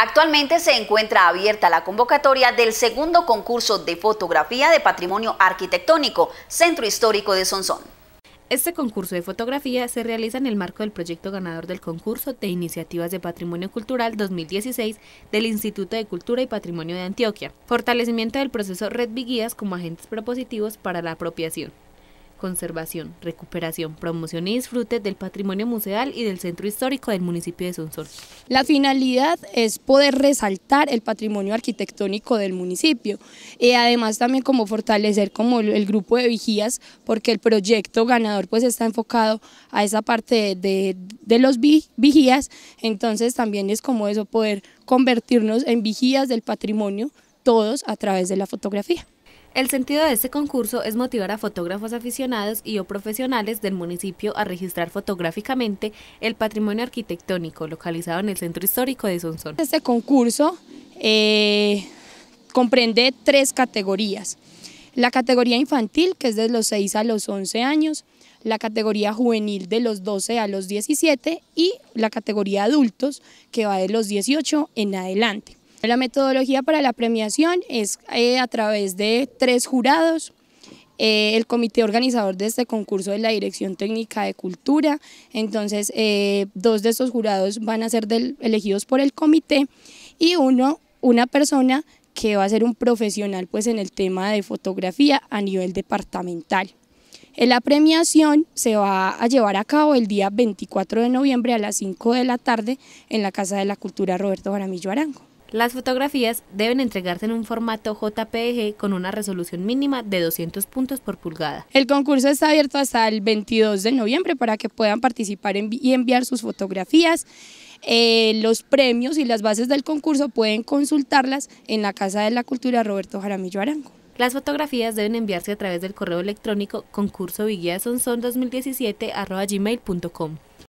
Actualmente se encuentra abierta la convocatoria del segundo concurso de fotografía de patrimonio arquitectónico Centro Histórico de Sonsón. Este concurso de fotografía se realiza en el marco del proyecto ganador del concurso de iniciativas de patrimonio cultural 2016 del Instituto de Cultura y Patrimonio de Antioquia, fortalecimiento del proceso Red Biguías como agentes propositivos para la apropiación conservación, recuperación, promoción y disfrute del patrimonio museal y del centro histórico del municipio de Sonsol. La finalidad es poder resaltar el patrimonio arquitectónico del municipio y eh, además también como fortalecer como el grupo de vigías porque el proyecto ganador pues está enfocado a esa parte de los vigías, entonces también es como eso poder convertirnos en vigías del patrimonio todos a través de la fotografía. El sentido de este concurso es motivar a fotógrafos aficionados y o profesionales del municipio a registrar fotográficamente el patrimonio arquitectónico localizado en el centro histórico de Sonsón. Este concurso eh, comprende tres categorías. La categoría infantil, que es de los 6 a los 11 años, la categoría juvenil de los 12 a los 17 y la categoría adultos, que va de los 18 en adelante. La metodología para la premiación es eh, a través de tres jurados, eh, el comité organizador de este concurso es la Dirección Técnica de Cultura, entonces eh, dos de estos jurados van a ser elegidos por el comité y uno, una persona que va a ser un profesional pues, en el tema de fotografía a nivel departamental. La premiación se va a llevar a cabo el día 24 de noviembre a las 5 de la tarde en la Casa de la Cultura Roberto Jaramillo Arango. Las fotografías deben entregarse en un formato JPG con una resolución mínima de 200 puntos por pulgada. El concurso está abierto hasta el 22 de noviembre para que puedan participar y enviar sus fotografías. Eh, los premios y las bases del concurso pueden consultarlas en la Casa de la Cultura Roberto Jaramillo Arango. Las fotografías deben enviarse a través del correo electrónico concurso 2017 gmail.com